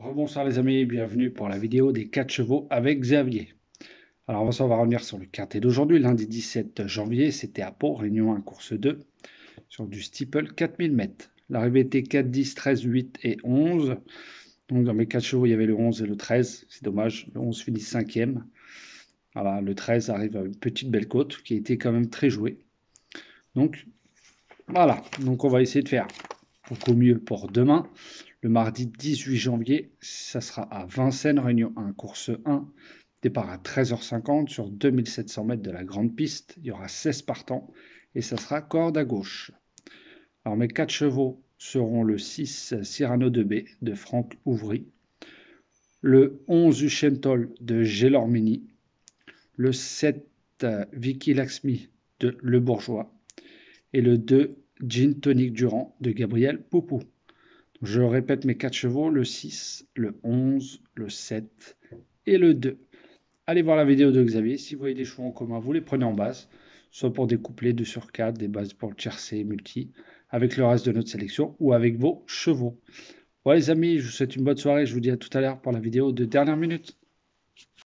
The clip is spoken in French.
Rebonsoir les amis, bienvenue pour la vidéo des 4 chevaux avec Xavier. Alors on va revenir sur le quartier d'aujourd'hui, lundi 17 janvier, c'était à Pau, Réunion 1, course 2, sur du steeple 4000 mètres. L'arrivée était 4, 10, 13, 8 et 11. Donc dans mes 4 chevaux, il y avait le 11 et le 13, c'est dommage, le 11 finit 5 e Voilà, le 13 arrive à une petite belle côte qui a été quand même très jouée. Donc voilà, donc on va essayer de faire beaucoup mieux pour demain. Le mardi 18 janvier, ça sera à Vincennes, Réunion 1, course 1. Départ à 13h50 sur 2700 mètres de la grande piste. Il y aura 16 partants et ça sera corde à gauche. Alors mes 4 chevaux seront le 6 Cyrano de b de Franck Ouvry, le 11 Uchentol de Gélormini, le 7 Vicky Laxmi de Le Bourgeois et le 2 Jean Tonic Durand de Gabriel Poupou. Je répète mes 4 chevaux, le 6, le 11, le 7 et le 2. Allez voir la vidéo de Xavier. Si vous voyez des chevaux en commun, vous les prenez en base, soit pour découpler 2 sur 4, des bases pour le tiercé, multi, avec le reste de notre sélection ou avec vos chevaux. Voilà les amis, je vous souhaite une bonne soirée. Je vous dis à tout à l'heure pour la vidéo de dernière minute.